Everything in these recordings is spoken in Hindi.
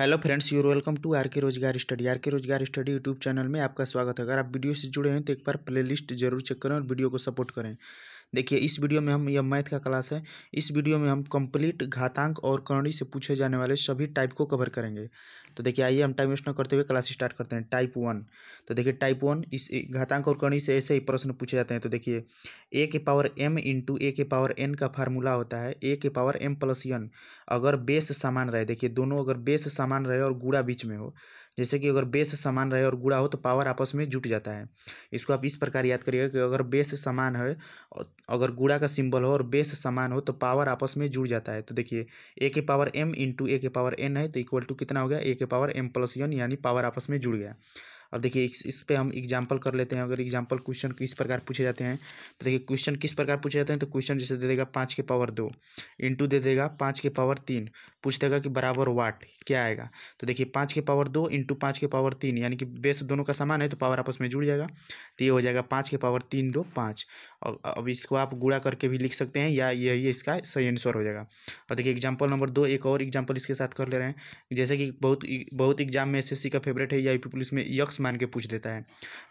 hello friends you're welcome to R K Rozgar study are K Rozgar study YouTube channel में आपका स्वागत है अगर आप वीडियो से जुड़े हैं तो एक बार प्लेलिस्ट जरूर चेक करें और वीडियो को सपोर्ट करें देखिए इस वीडियो में हम यह मैथ का क्लास है इस वीडियो में हम कंप्लीट घातांक और कर्णी से पूछे जाने वाले सभी टाइप को कवर करेंगे तो देखिए आइए हम टाइम वेस्ट न करते हुए क्लास स्टार्ट करते हैं टाइप वन तो देखिए टाइप वन इस घातांक और कर्णी से ऐसे ही प्रश्न पूछे जाते हैं तो देखिए ए के पावर एम इंटू ए के पावर एन का फार्मूला होता है ए के पावर एम प्लस एन अगर बेस सामान रहे देखिए दोनों अगर बेस सामान रहे और गुड़ा बीच में हो जैसे कि अगर बेस समान रहे और गुड़ा हो तो पावर आपस में जुट जाता है इसको आप इस प्रकार याद करिएगा कि अगर बेस समान है अगर गुड़ा का सिंबल हो और बेस समान हो तो पावर आपस में जुड़ जाता है तो देखिए ए के पावर एम इंटू ए के पावर एन है तो इक्वल टू कितना हो गया ए के पावर एम प्लस एन यानी पावर आपस में जुड़ गया अब देखिए इस, इस पर हम एग्जाम्पल कर लेते हैं अगर एग्जाम्पल क्वेश्चन किस प्रकार पूछे जाते हैं तो देखिए क्वेश्चन किस प्रकार पूछे जाते हैं तो क्वेश्चन जैसे दे देगा पाँच के पावर दो इंटू दे देगा पाँच के पावर तीन पूछ देगा कि बराबर वाट क्या आएगा तो देखिए पाँच के पावर दो इंटू पाँच के पावर तीन यानी कि बेस दोनों का समान है तो पावर आपस में जुड़ जाएगा तो ये हो जाएगा पाँच के पावर तीन दो पाँच अब इसको आप गुड़ा करके भी लिख सकते हैं या यही इसका सही आंसर हो जाएगा और देखिए एग्जाम्पल नंबर दो एक और एग्जाम्पल इसके साथ कर ले रहे हैं जैसे कि बहुत बहुत एग्जाम में एस का फेवरेट है या यूपी पुलिस में यक्स मान के पूछ देता है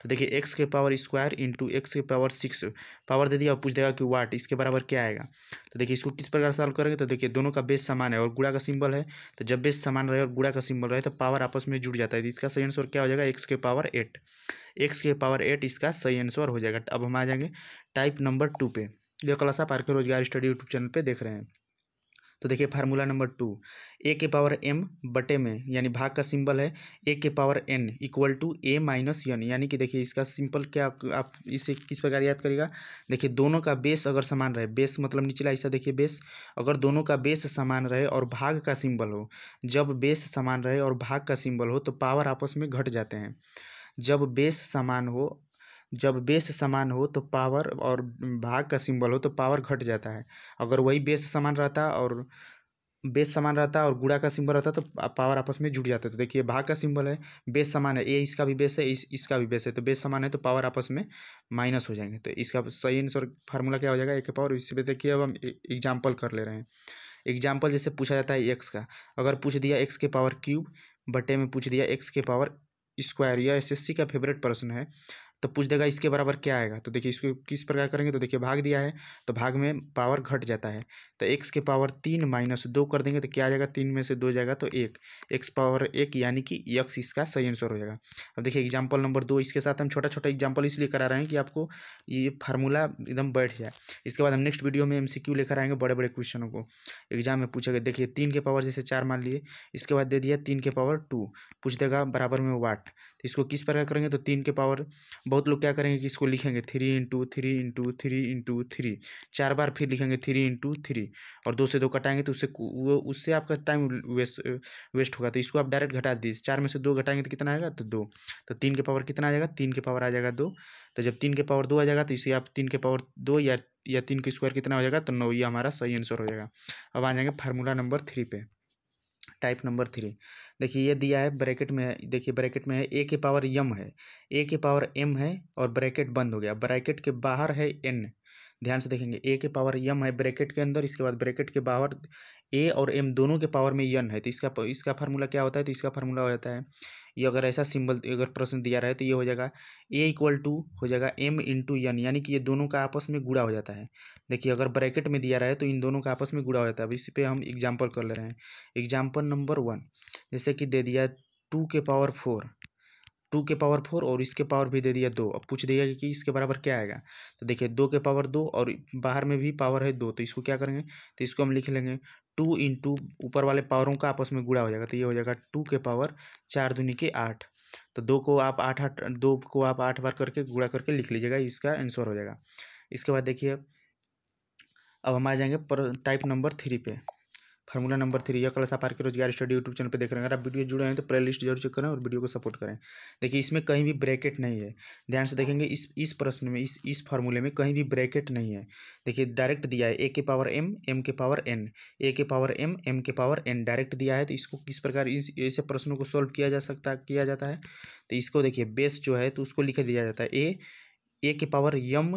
तो देखिए एक्स के पावर स्क्वायर इंटू एक्स के पावर सिक्स पावर दे दिया और पूछ देगा कि वाट इसके बराबर क्या आएगा तो देखिए इसको किस प्रकार सॉल्व करेंगे तो देखिए दोनों का बेस समान है और गुड़ा का सिंबल है तो जब बेस समान रहे और गुड़ा का सिंबल रहे तो पावर आपस में जुड़ जाता है तो इसका सही आंसर क्या हो जाएगा एक्स के पावर एट एक्स के पावर एट इसका सही आंसर हो जाएगा अब हम आ जाएंगे टाइप नंबर टू पे जो कलासा पार्कर रोजगार स्टडी यूट्यूब चैनल पे देख रहे हैं तो देखिए फार्मूला नंबर टू ए के पावर एम बटे में यानी भाग का सिंबल है ए के power n equal to a minus n यानी कि देखिए इसका सिंपल क्या आप इसे किस प्रकार याद करिएगा देखिए दोनों का बेस अगर समान रहे बेस मतलब निचला हिस्सा देखिए बेस अगर दोनों का बेस समान रहे और भाग का सिंबल हो जब बेस समान रहे और भाग का सिंबल हो तो पावर आपस में घट जाते हैं जब बेस समान हो जब बेस समान हो तो पावर और भाग का सिंबल हो तो पावर घट जाता है अगर वही बेस समान रहता और बेस समान रहता और गुड़ा का सिंबल रहता तो पावर आपस में जुड़ जाता तो देखिए भाग का सिंबल है बेस समान है ए इसका भी बेस है इस इसका भी बेस है तो बेस समान है तो पावर आपस में माइनस हो जाएंगे तो इसका सही आंसर फार्मूला क्या हो जाएगा ए के पावर पर देखिए अब हम एग्जाम्पल कर ले रहे हैं एग्जाम्पल जैसे पूछा जाता है एक्स का अगर पूछ दिया एक्स के पावर क्यूब बटे में पूछ दिया एक्स के पावर स्क्वायर या एस एस सी का फेवरेट प्रश्न है तो पूछ देगा इसके बराबर क्या आएगा तो देखिए इसको किस प्रकार करेंगे तो देखिए भाग दिया है तो भाग में पावर घट जाता है तो एक्स के पावर तीन माइनस दो कर देंगे तो क्या आ जाएगा तीन में से दो जाएगा तो एक एक्स पावर एक यानी कि यक्स इसका सही आंसर हो जाएगा अब देखिए एग्जाम्पल नंबर दो इसके साथ हम छोटा छोटा एग्जाम्पल इसलिए करा रहे हैं कि आपको ये फार्मूला एकदम बैठ जाए इसके बाद हम नेक्स्ट वीडियो में एम लेकर आएंगे बड़े बड़े क्वेश्चनों को एग्जाम में पूछेगा देखिए तीन के पावर जैसे चार मान लिए इसके बाद दे दिया तीन के पावर टू पूछ देगा बराबर में वाट तो इसको किस प्रकार करेंगे तो तीन के पावर बहुत लोग क्या करेंगे कि इसको लिखेंगे three into three into three into three चार बार फिर लिखेंगे थ्री इंटू थ्री और दो से दो कटाएंगे तो उससे वो उससे आपका टाइम वेस्ट वेस्ट होगा तो इसको आप डायरेक्ट घटा दीजिए चार में से दो घटाएंगे तो कितना आएगा तो दो तो तीन के पावर कितना आ जाएगा तीन के पावर आ जाएगा दो तो जब तीन के पावर दो आ जाएगा तो इसे आप तीन के पावर दो या या तीन के स्क्वायर कितना हो जाएगा तो नौ ये हमारा सही आंसर हो जाएगा अब आ जाएंगे फार्मूला नंबर थ्री पे टाइप नंबर थ्री देखिए ये दिया है ब्रैकेट में है देखिए ब्रैकेट में है ए के पावर यम है ए के पावर एम है और ब्रैकेट बंद हो गया ब्रैकेट के बाहर है एन ध्यान से देखेंगे ए के पावर यम है ब्रैकेट के अंदर इसके बाद ब्रैकेट के बाहर ए और एम दोनों के पावर में यन है तो इसका इसका फार्मूला क्या होता है तो इसका फार्मूला हो जाता है ये अगर ऐसा सिंबल अगर प्रश्न दिया रहे तो ये हो जाएगा ए इक्वल टू हो जाएगा एम इंटू एन यानी कि ये दोनों का आपस में गुड़ा हो जाता है देखिए अगर ब्रैकेट में दिया रहा है तो इन दोनों का आपस में गुड़ा हो जाता है अब इस पर हम एग्जाम्पल कर ले रहे हैं एग्जाम्पल नंबर वन जैसे कि दे दिया टू के पावर फोर टू के पावर फोर और इसके पावर भी दे दिया दो अब पूछ दिया कि इसके बराबर क्या आएगा तो देखिए दो के पावर दो और बाहर में भी पावर है दो तो इसको क्या करेंगे तो इसको हम लिख लेंगे टू इंटू ऊपर वाले पावरों का आपस में गुड़ा हो जाएगा तो ये हो जाएगा टू के पावर चार दूनी के आठ तो दो को आप आठ आठ दो को आप आठ बार करके गुड़ा करके लिख लीजिएगा इसका आंसर हो जाएगा इसके बाद देखिए अब हम आ जाएंगे पर टाइप नंबर थ्री पे फार्मूला नंबर थ्री या कला सापार के रोजगार स्टडी यूट्यूब चैनल पर देख रहे हैं अगर आप वीडियो जुड़े हैं तो प्ले लिस्ट जरूर चेक करें और वीडियो को सपोर्ट करें देखिए इसमें कहीं भी ब्रैकेट नहीं है ध्यान से देखेंगे इस इस प्रश्न में इस इस फार्मूले में कहीं भी ब्रैकेट नहीं है देखिए डायरेक्ट दिया है ए के पावर एम एम के पावर एन ए के पावर एम एम के पावर एन डायरेक्ट दिया है तो इसको किस प्रकार इस ऐसे प्रश्नों को सॉल्व किया जा सकता किया जाता है तो इसको देखिए बेस जो है तो उसको लिख दिया जाता है ए ए के power m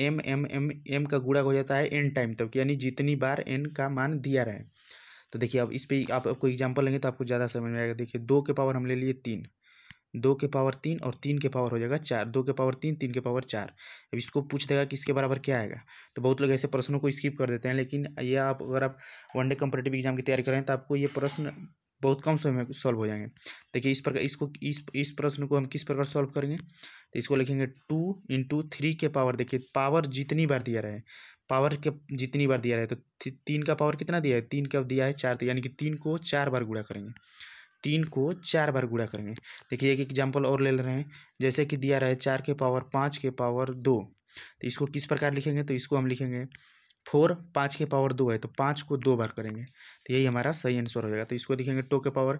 m m m m का गुड़ा हो जाता है एन टाइम तक यानी जितनी बार एन का मान दिया रहे तो देखिए अब इस पर आप आपको एग्जाम्पल लेंगे तो आपको ज़्यादा समझ में आएगा देखिए दो के पावर हम ले लिए तीन दो के पावर तीन और तीन के पावर हो जाएगा चार दो के पावर तीन तीन के पावर चार अब इसको पूछ देगा कि इसके बराबर क्या आएगा तो बहुत लोग ऐसे प्रश्नों को स्किप कर देते हैं लेकिन ये आप अगर आप वनडे कंपटेटिव एग्जाम की तैयारी करें तो आपको ये प्रश्न बहुत कम समय में सॉल्व हो जाएंगे देखिए इस प्रकार इसको इस इस प्रश्न को हम किस प्रकार सॉल्व करेंगे तो इसको लिखेंगे टू इंटू थ्री के पावर देखिए पावर जितनी बार दिया रहे पावर के जितनी बार दिया रहे तो तीन का पावर कितना दिया है तीन का दिया है चार तो यानी कि तीन को चार बार गुड़ा करेंगे तीन को चार बार गुड़ा करेंगे देखिए एक एग्जाम्पल और ले रहे हैं जैसे कि दिया रहे चार के पावर पाँच के पावर दो तो इसको किस प्रकार लिखेंगे तो इसको हम लिखेंगे फोर पाँच के पावर दो है तो पाँच को दो बार करेंगे तो यही हमारा सही आंसर हो जाएगा तो इसको लिखेंगे टू के पावर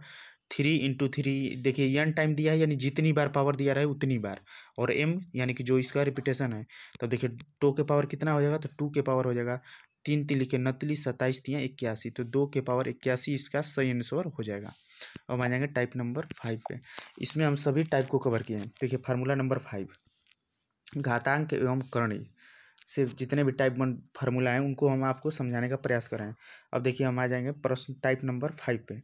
थ्री इंटू थ्री देखिए एन टाइम दिया है यानी जितनी बार पावर दिया रहा है उतनी बार और एम यानी कि जो इसका रिपीटेशन है तो देखिए टू के पावर कितना हो जाएगा तो टू के पावर हो जाएगा तीन तीन लिखे नतली सत्ताईस तीन इक्यासी तो दो के पावर इक्यासी इसका सही आंसर हो जाएगा अब आ जाएंगे टाइप नंबर फाइव पे इसमें हम सभी टाइप को कवर किए हैं देखिए फार्मूला नंबर फाइव घातांक एवं करणी से जितने भी टाइप वन फार्मूला हैं उनको हम आपको समझाने का प्रयास करें अब देखिए हम आ जाएंगे प्रश्न टाइप नंबर फाइव पे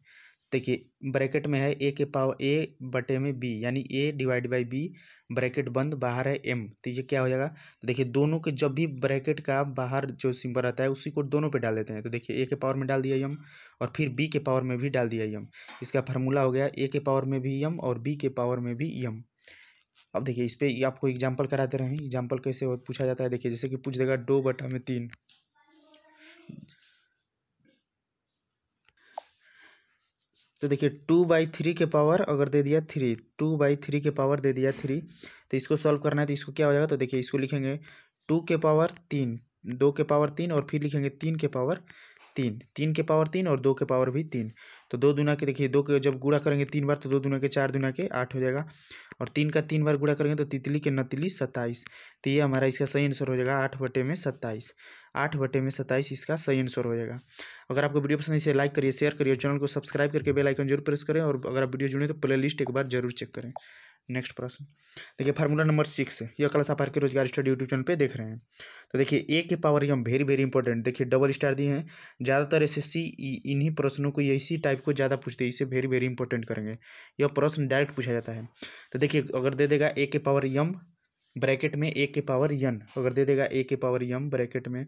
देखिए ब्रैकेट में है ए के पावर ए बटे में बी यानी a divide by b bracket बंद बाहर है एम तो ये क्या हो जाएगा तो देखिए दोनों के जब भी ब्रैकेट का बाहर जो सिंबल रहता है उसी को दोनों पे डाल देते हैं तो देखिए ए के पावर में डाल दिया यम और फिर बी के पावर में भी डाल दिया यम इसका फार्मूला हो गया ए के पावर में भी यम और बी के पावर में भी यम अब देखिए इस पर आपको एग्जाम्पल कराते रहें एग्जाम्पल कैसे पूछा जाता है देखिए जैसे कि पूछ देगा दो बटा में तीन तो देखिए टू बाई थ्री के पावर अगर दे दिया थ्री टू बाई थ्री के पावर दे दिया थ्री तो इसको सॉल्व करना है तो इसको क्या हो जाएगा तो देखिए इसको लिखेंगे टू के पावर तीन दो के पावर तीन और फिर लिखेंगे तीन के पावर तीन तीन के पावर तीन और दो के पावर भी तीन तो दो दुना के देखिए दो के जब गुड़ा करेंगे तीन बार तो दो दुना के चार दुना के आठ हो जाएगा और तीन का तीन बार गुड़ा करेंगे तो तितली के नतली सत्ताईस तो ये हमारा इसका सही आंसर हो जाएगा आठ बटे में सत्ताईस आठ बटे में सत्ताईस इसका सही आंसर हो जाएगा अगर आपको वीडियो पसंद है इसे लाइक करिए शेयर करिए चैनल को सब्सक्राइब करके बेल आइकन जरूर प्रेस करें और अगर आप वीडियो जुड़े तो प्ले लिस्ट एक बार जरूर चेक करें नेक्स्ट प्रश्न देखिए फार्मूला नंबर सिक्स यह क्लास आप के रोजगार स्टडी यूट्यूब चैनल पे देख रहे हैं तो देखिए ए के power m very very important देखिए डबल स्टार दिए हैं ज़्यादातर एसएससी इन्हीं प्रश्नों को इसी टाइप को ज़्यादा पूछते हैं इसे वेरी वेरी इंपॉर्टेंट करेंगे यह प्रश्न डायरेक्ट पूछा जाता है तो देखिए अगर दे देगा ए के पावर यम ब्रैकेट में ए के पावर यन अगर दे देगा ए के पावर यम ब्रैकेट में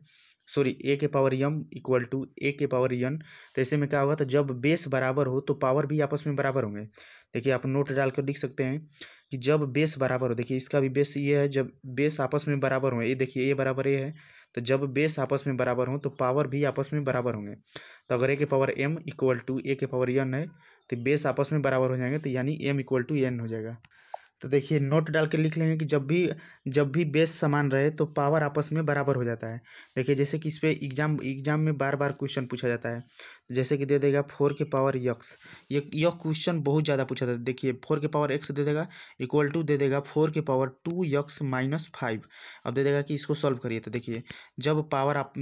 सॉरी ए के पावर यम इक्वल टू ए के पावर यन तो ऐसे में क्या होगा तो जब बेस बराबर हो तो पावर भी आपस में बराबर होंगे देखिए आप नोट डालकर लिख सकते हैं कि जब बेस बराबर हो देखिए इसका भी बेस ये है जब बेस आपस में बराबर हो ये देखिए ए बराबर ए है तो जब बेस आपस में बराबर हो तो पावर भी आपस में बराबर होंगे तो अगर ए के पावर एम इक्वल टू ए के पावर यन है तो बेस आपस में बराबर हो जाएंगे तो यानी एम इक्वल टू एन हो जाएगा तो देखिए नोट डाल के लिख लेंगे कि जब भी जब भी बेस समान रहे तो पावर आपस में बराबर हो जाता है देखिए जैसे कि इस पर एग्जाम एग्जाम में बार बार क्वेश्चन पूछा जाता है जैसे कि दे देगा फोर के पावर यक्स ये यह क्वेश्चन बहुत ज़्यादा पूछा था देखिए फोर के पावर एक्स दे देगा इक्वल टू दे देगा फोर के power two x minus five अब दे देगा कि इसको सॉल्व करिए तो देखिए जब पावर आप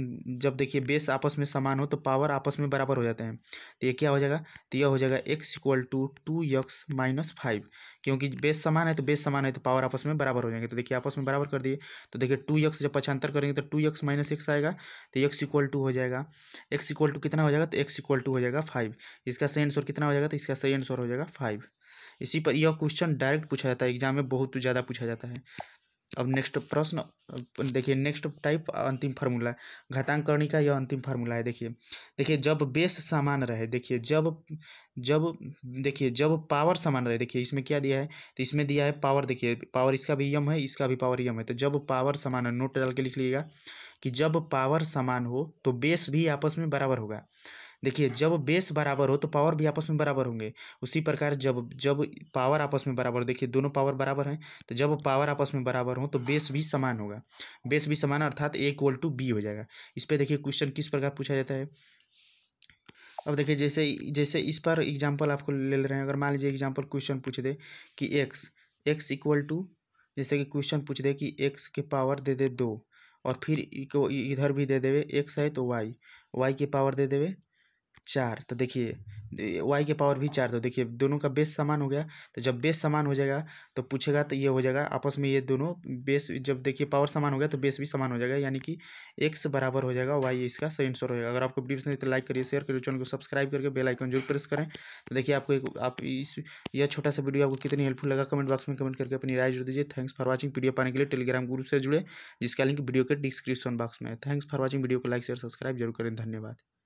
जब देखिए बेस आपस में समान हो तो पावर आपस में बराबर हो जाते हैं तो ये क्या हो जाएगा तो यह हो जाएगा x equal to two x minus five क्योंकि बेस समान है तो बेस समान है तो पावर आपस में बराबर हो जाएंगे तो देखिए आपस में बराबर कर दिए तो देखिए टू यक्स जब पछांतर करेंगे तो टू यक्स माइनस एक्स आएगा तो यक्स इक्वल टू हो जाएगा एक्स इक्वल टू कितना हो जाएगा तो एक्स एक्स इक्वल टू हो जाएगा फाइव इसका सही आंसर कितना हो जाएगा तो इसका सही आंसर हो जाएगा फाइव इसी पर यह क्वेश्चन डायरेक्ट पूछा जाता है एग्जाम में बहुत ज़्यादा पूछा जाता है अब नेक्स्ट प्रश्न देखिए नेक्स्ट टाइप अंतिम फार्मूला घातांक करणी का यह अंतिम फार्मूला है देखिए देखिए जब बेस समान रहे देखिए जब जब देखिए जब पावर समान रहे देखिए इसमें क्या दिया है तो इसमें दिया है पावर देखिए पावर इसका भी यम है इसका भी पावर यम है तो जब पावर समान है नोट डाल के लिख लीजिएगा कि जब पावर समान हो तो बेस भी आपस में बराबर होगा देखिए जब बेस बराबर हो तो पावर भी आपस में बराबर होंगे उसी प्रकार जब जब पावर आपस में बराबर हो देखिए दोनों पावर बराबर हैं तो जब पावर आपस में बराबर हो तो बेस भी समान होगा बेस भी समान अर्थात ए इक्वल टू बी हो जाएगा इस पर देखिए क्वेश्चन किस प्रकार पूछा जाता है अब देखिए जैसे जैसे इस पर एग्जाम्पल आपको ले रहे हैं अगर मान लीजिए एग्जाम्पल क्वेश्चन पूछ दे कि एक्स एक्स इक्वल टू जैसे कि क्वेश्चन पूछ दे कि एक्स के पावर दे दे दो और फिर इधर भी दे देवे एक्स है तो वाई वाई के पावर दे देवे चार तो देखिए वाई के पावर भी चार तो देखिए दोनों का बेस समान हो गया तो जब बेस समान हो जाएगा तो पूछेगा तो ये हो जाएगा आपस में ये दोनों बेस जब देखिए पावर समान हो गया तो बेस भी समान हो जाएगा यानी कि एक्स बराबर हो जाएगा वाई इसका सही आंसर होगा अगर आपको वीडियो नहीं तो लाइक करिए शेयर करिए चैनल को सब्सक्राइब करके बेल आइकन जरूर प्रेस करें तो देखिए आपको एक आप इस यह छोटा सा वीडियो आपको कितनी हेल्पफुल लगा कमेंट बॉक्स में कमेंट करके अपनी राय जोड़ दीजिए थैंक्स फॉर वॉचिंग वीडियो पाने के लिए टेलीग्राम ग्रुप से जुड़े जिसका लिंक वीडियो के डिस्क्रिप्शन बॉक्स में है थैंक्स फॉर वॉचिंग वीडियो को लाइक शेयर सब्सक्राइब जरूर करें धन्यवाद